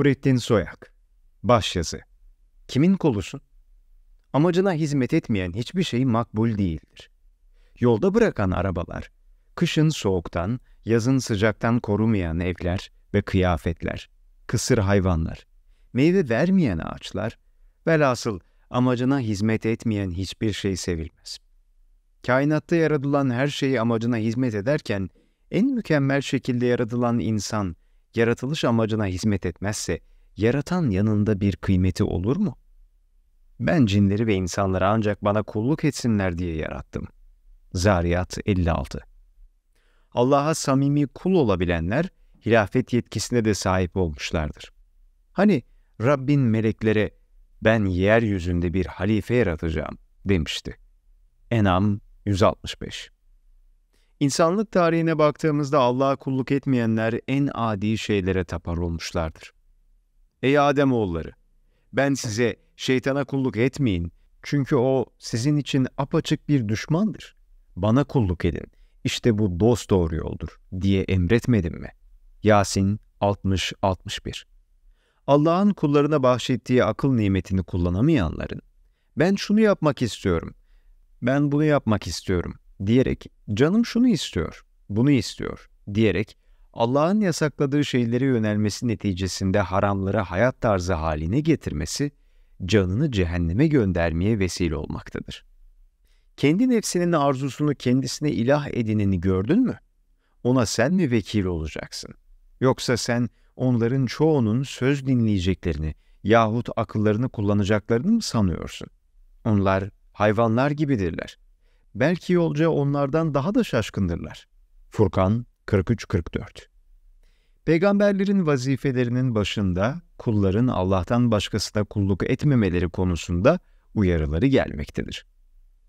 Nurettin Soyak Başyazı Kimin kolusun? Amacına hizmet etmeyen hiçbir şey makbul değildir. Yolda bırakan arabalar, kışın soğuktan, yazın sıcaktan korumayan evler ve kıyafetler, kısır hayvanlar, meyve vermeyen ağaçlar, velhasıl amacına hizmet etmeyen hiçbir şey sevilmez. Kainatta yaratılan her şeyi amacına hizmet ederken, en mükemmel şekilde yaratılan insan, yaratılış amacına hizmet etmezse yaratan yanında bir kıymeti olur mu? Ben cinleri ve insanları ancak bana kulluk etsinler diye yarattım. Zariyat 56 Allah'a samimi kul olabilenler hilafet yetkisine de sahip olmuşlardır. Hani Rabbin meleklere ben yeryüzünde bir halife yaratacağım demişti. Enam 165 İnsanlık tarihine baktığımızda Allah'a kulluk etmeyenler en adi şeylere tapar olmuşlardır. Ey Adem oğulları, Ben size şeytana kulluk etmeyin çünkü o sizin için apaçık bir düşmandır. Bana kulluk edin. İşte bu dost doğru yoldur diye emretmedim mi? Yasin 60-61 Allah'ın kullarına bahşettiği akıl nimetini kullanamayanların, ben şunu yapmak istiyorum, ben bunu yapmak istiyorum diyerek canım şunu istiyor, bunu istiyor diyerek Allah'ın yasakladığı şeylere yönelmesi neticesinde haramları hayat tarzı haline getirmesi canını cehenneme göndermeye vesile olmaktadır. Kendi nefsinin arzusunu kendisine ilah edineni gördün mü? Ona sen mi vekil olacaksın? Yoksa sen onların çoğunun söz dinleyeceklerini yahut akıllarını kullanacaklarını mı sanıyorsun? Onlar hayvanlar gibidirler belki yolcu onlardan daha da şaşkındırlar. Furkan 43-44 Peygamberlerin vazifelerinin başında kulların Allah'tan başkasına kulluk etmemeleri konusunda uyarıları gelmektedir.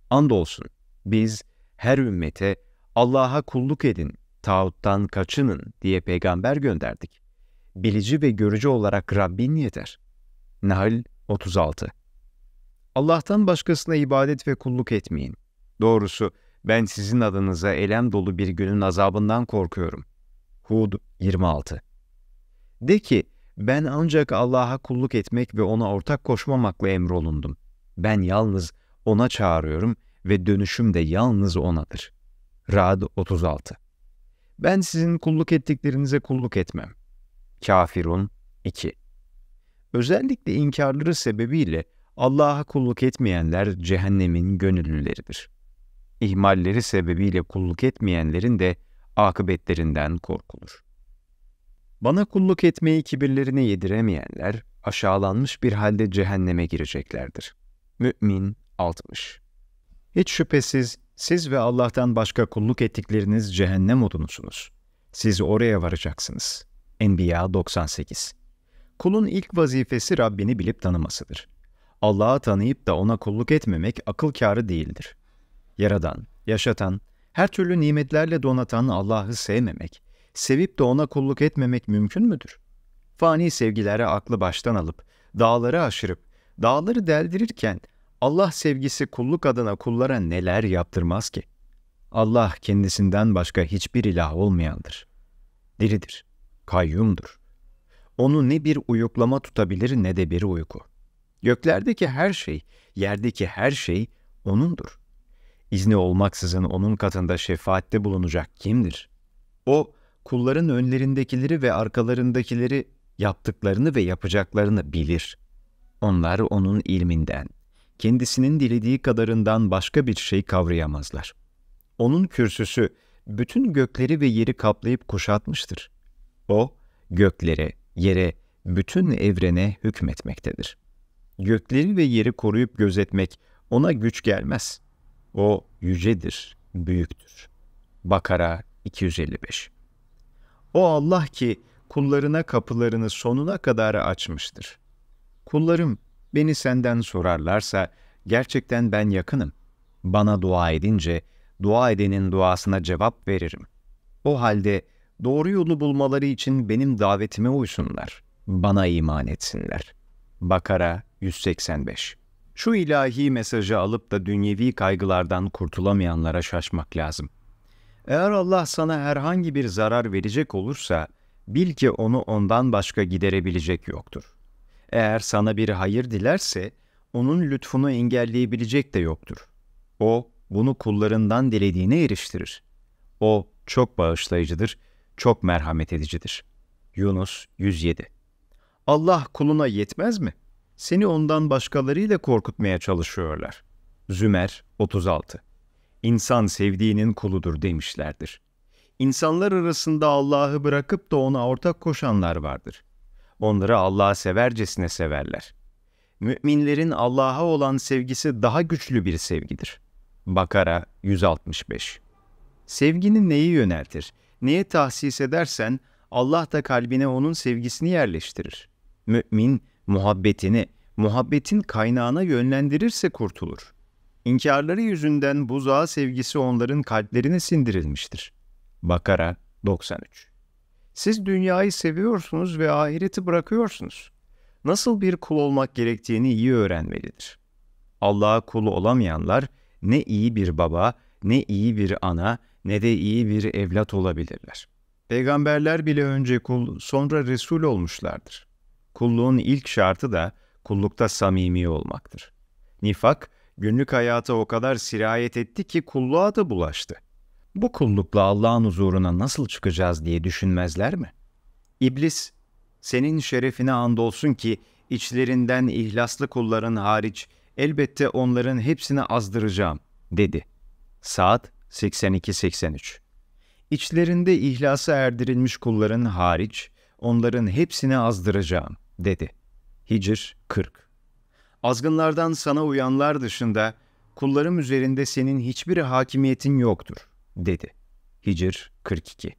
Andolsun biz her ümmete Allah'a kulluk edin, tağuttan kaçının diye peygamber gönderdik. Bilici ve görücü olarak Rabbin yeter. Nahl 36 Allah'tan başkasına ibadet ve kulluk etmeyin. Doğrusu ben sizin adınıza elem dolu bir günün azabından korkuyorum. Hud 26 De ki, ben ancak Allah'a kulluk etmek ve ona ortak koşmamakla emrolundum. Ben yalnız ona çağırıyorum ve dönüşüm de yalnız onadır. Rad 36 Ben sizin kulluk ettiklerinize kulluk etmem. Kafirun 2 Özellikle inkarları sebebiyle Allah'a kulluk etmeyenler cehennemin gönüllüleridir ihmalleri sebebiyle kulluk etmeyenlerin de akıbetlerinden korkulur. Bana kulluk etmeyi kibirlerine yediremeyenler, aşağılanmış bir halde cehenneme gireceklerdir. Mü'min 60 Hiç şüphesiz siz ve Allah'tan başka kulluk ettikleriniz cehennem odunusunuz. Siz oraya varacaksınız. Enbiya 98 Kulun ilk vazifesi Rabbini bilip tanımasıdır. Allah'ı tanıyıp da ona kulluk etmemek akıl kârı değildir. Yaradan, yaşatan, her türlü nimetlerle donatan Allah'ı sevmemek, sevip de ona kulluk etmemek mümkün müdür? Fani sevgilere aklı baştan alıp, dağları aşırıp, dağları deldirirken Allah sevgisi kulluk adına kullara neler yaptırmaz ki? Allah kendisinden başka hiçbir ilah olmayandır. Diridir, kayyumdur. Onu ne bir uyuklama tutabilir ne de bir uyku. Göklerdeki her şey, yerdeki her şey O'nundur. İzni olmaksızın onun katında şefaatte bulunacak kimdir? O, kulların önlerindekileri ve arkalarındakileri yaptıklarını ve yapacaklarını bilir. Onlar onun ilminden, kendisinin dilediği kadarından başka bir şey kavrayamazlar. Onun kürsüsü bütün gökleri ve yeri kaplayıp kuşatmıştır. O, göklere, yere, bütün evrene hükmetmektedir. Gökleri ve yeri koruyup gözetmek ona güç gelmez.'' O yücedir, büyüktür. Bakara 255 O Allah ki kullarına kapılarını sonuna kadar açmıştır. Kullarım beni senden sorarlarsa gerçekten ben yakınım. Bana dua edince dua edenin duasına cevap veririm. O halde doğru yolu bulmaları için benim davetime uysunlar. Bana iman etsinler. Bakara 185 şu ilahi mesajı alıp da dünyevi kaygılardan kurtulamayanlara şaşmak lazım. Eğer Allah sana herhangi bir zarar verecek olursa, bil ki onu ondan başka giderebilecek yoktur. Eğer sana bir hayır dilerse, onun lütfunu engelleyebilecek de yoktur. O, bunu kullarından dilediğine eriştirir. O, çok bağışlayıcıdır, çok merhamet edicidir. Yunus 107 Allah kuluna yetmez mi? Seni ondan başkalarıyla korkutmaya çalışıyorlar. Zümer 36 İnsan sevdiğinin kuludur demişlerdir. İnsanlar arasında Allah'ı bırakıp da ona ortak koşanlar vardır. Onları Allah'a severcesine severler. Müminlerin Allah'a olan sevgisi daha güçlü bir sevgidir. Bakara 165 Sevgini neyi yöneltir? Neye tahsis edersen Allah da kalbine onun sevgisini yerleştirir. Mümin muhabbetini muhabbetin kaynağına yönlendirirse kurtulur. İnkarları yüzünden buzağa sevgisi onların kalplerine sindirilmiştir. Bakara 93 Siz dünyayı seviyorsunuz ve ahireti bırakıyorsunuz. Nasıl bir kul olmak gerektiğini iyi öğrenmelidir. Allah'a kul olamayanlar ne iyi bir baba, ne iyi bir ana, ne de iyi bir evlat olabilirler. Peygamberler bile önce kul, sonra Resul olmuşlardır. Kulluğun ilk şartı da kullukta samimi olmaktır. Nifak, günlük hayata o kadar sirayet etti ki kulluğa da bulaştı. Bu kullukla Allah'ın huzuruna nasıl çıkacağız diye düşünmezler mi? İblis, senin şerefine andolsun ki içlerinden ihlaslı kulların hariç elbette onların hepsini azdıracağım, dedi. Saat 82-83 İçlerinde ihlasa erdirilmiş kulların hariç onların hepsini azdıracağım dedi. Hicr 40 Azgınlardan sana uyanlar dışında kullarım üzerinde senin hiçbir hakimiyetin yoktur dedi. Hicr 42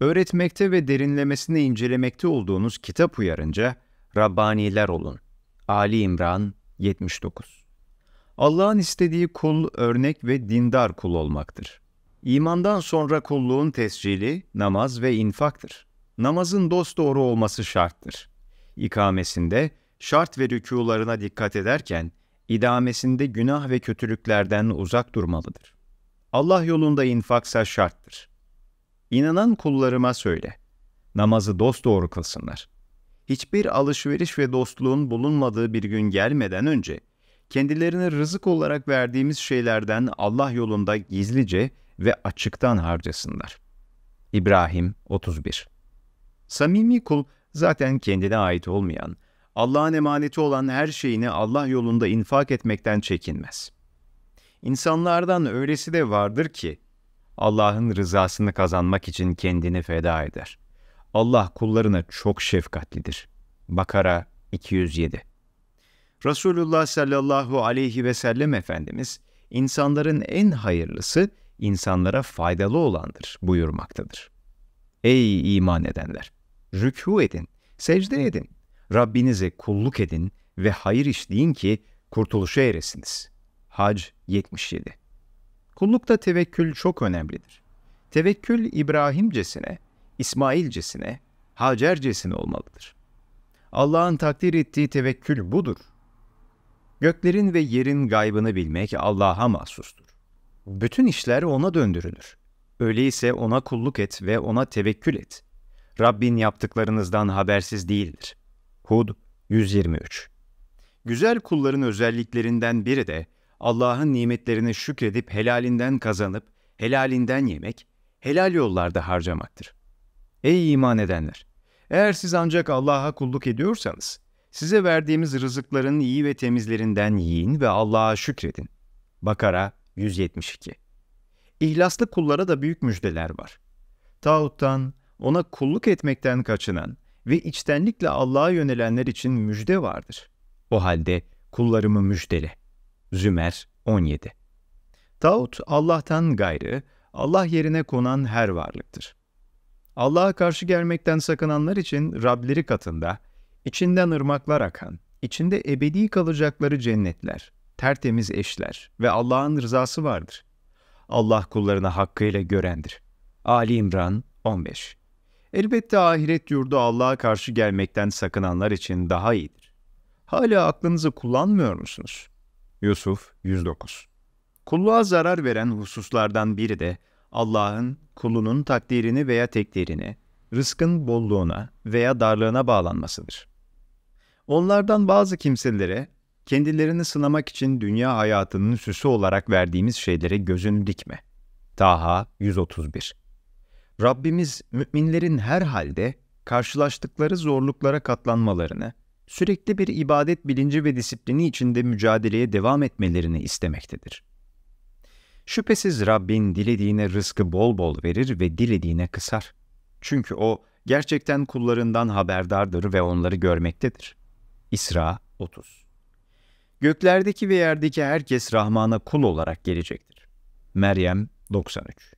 Öğretmekte ve derinlemesine incelemekte olduğunuz kitap uyarınca Rabbaniler olun. Ali İmran 79 Allah'ın istediği kul örnek ve dindar kul olmaktır. İmandan sonra kulluğun tescili namaz ve infaktır. Namazın dosdoğru olması şarttır ikamesinde şart ve rükularına dikkat ederken idamesinde günah ve kötülüklerden uzak durmalıdır. Allah yolunda infaksa şarttır. İnanan kullarıma söyle, namazı dost doğru kılsınlar. Hiçbir alışveriş ve dostluğun bulunmadığı bir gün gelmeden önce, kendilerine rızık olarak verdiğimiz şeylerden Allah yolunda gizlice ve açıktan harcasınlar. İbrahim 31 Samimi kul zaten kendine ait olmayan, Allah'ın emaneti olan her şeyini Allah yolunda infak etmekten çekinmez. İnsanlardan öylesi de vardır ki Allah'ın rızasını kazanmak için kendini feda eder. Allah kullarına çok şefkatlidir. Bakara 207 Resulullah sallallahu aleyhi ve sellem Efendimiz, insanların en hayırlısı insanlara faydalı olandır buyurmaktadır. Ey iman edenler! rükû edin, secde edin, Rabbinize kulluk edin ve hayır işleyin ki kurtuluşa eresiniz. Hac 77 Kullukta tevekkül çok önemlidir. Tevekkül İbrahimcesine, İsmailcesine, Hacercesine olmalıdır. Allah'ın takdir ettiği tevekkül budur. Göklerin ve yerin gaybını bilmek Allah'a mahsustur. Bütün işler ona döndürülür. Öyleyse ona kulluk et ve ona tevekkül et. Rabbin yaptıklarınızdan habersiz değildir. Hud 123 Güzel kulların özelliklerinden biri de Allah'ın nimetlerini şükredip helalinden kazanıp helalinden yemek, helal yollarda harcamaktır. Ey iman edenler! Eğer siz ancak Allah'a kulluk ediyorsanız, size verdiğimiz rızıkların iyi ve temizlerinden yiyin ve Allah'a şükredin. Bakara 172 İhlaslı kullara da büyük müjdeler var. Tağuttan, ona kulluk etmekten kaçınan ve içtenlikle Allah'a yönelenler için müjde vardır. O halde kullarımı müjdele. Zümer 17 Tağut Allah'tan gayrı, Allah yerine konan her varlıktır. Allah'a karşı gelmekten sakınanlar için Rableri katında, içinden ırmaklar akan, içinde ebedi kalacakları cennetler, tertemiz eşler ve Allah'ın rızası vardır. Allah kullarına hakkıyla görendir. Ali İmran 15 Elbette ahiret yurdu Allah'a karşı gelmekten sakınanlar için daha iyidir. Hala aklınızı kullanmıyor musunuz? Yusuf 109 Kulluğa zarar veren hususlardan biri de Allah'ın kulunun takdirini veya tekdirini, rızkın bolluğuna veya darlığına bağlanmasıdır. Onlardan bazı kimselere kendilerini sınamak için dünya hayatının süsü olarak verdiğimiz şeylere gözünü dikme. Taha 131 Rabbimiz müminlerin her halde karşılaştıkları zorluklara katlanmalarını, sürekli bir ibadet bilinci ve disiplini içinde mücadeleye devam etmelerini istemektedir. Şüphesiz Rabbin dilediğine rızkı bol bol verir ve dilediğine kısar. Çünkü o gerçekten kullarından haberdardır ve onları görmektedir. İsra 30 Göklerdeki ve yerdeki herkes Rahman'a kul olarak gelecektir. Meryem 93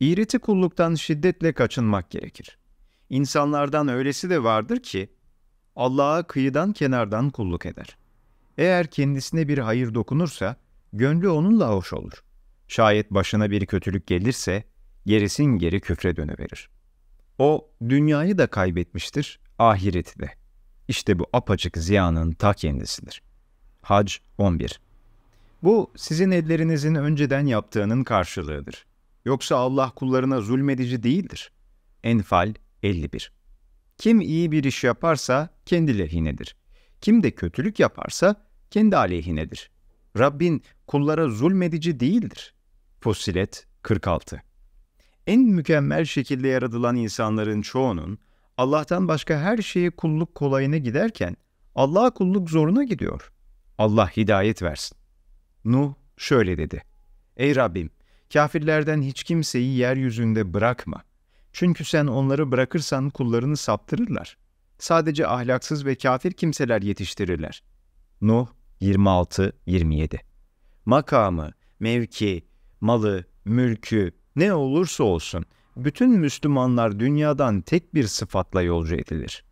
İğreti kulluktan şiddetle kaçınmak gerekir. İnsanlardan öylesi de vardır ki Allah'a kıyıdan kenardan kulluk eder. Eğer kendisine bir hayır dokunursa gönlü onunla hoş olur. Şayet başına bir kötülük gelirse gerisin geri küfre dönüverir. O dünyayı da kaybetmiştir, ahireti de. İşte bu apaçık ziyanın ta kendisidir. Hac 11 Bu sizin ellerinizin önceden yaptığının karşılığıdır. Yoksa Allah kullarına zulmedici değildir. Enfal 51 Kim iyi bir iş yaparsa kendi lehinedir. Kim de kötülük yaparsa kendi aleyhinedir. Rabbin kullara zulmedici değildir. Fussilet 46 En mükemmel şekilde yaratılan insanların çoğunun Allah'tan başka her şeyi kulluk kolayına giderken Allah'a kulluk zoruna gidiyor. Allah hidayet versin. Nuh şöyle dedi. Ey Rabbim Kafirlerden hiç kimseyi yeryüzünde bırakma. Çünkü sen onları bırakırsan kullarını saptırırlar. Sadece ahlaksız ve kafir kimseler yetiştirirler. Nuh 26-27 Makamı, mevki, malı, mülkü ne olursa olsun bütün Müslümanlar dünyadan tek bir sıfatla yolcu edilir.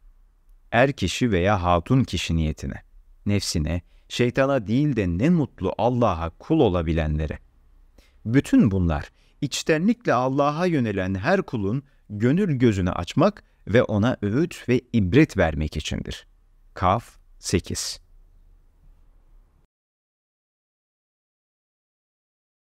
Er kişi veya hatun kişi niyetine, nefsine, şeytana değil de ne mutlu Allah'a kul olabilenlere. Bütün bunlar içtenlikle Allah'a yönelen her kulun gönül gözünü açmak ve ona öğüt ve ibret vermek içindir. Kaf 8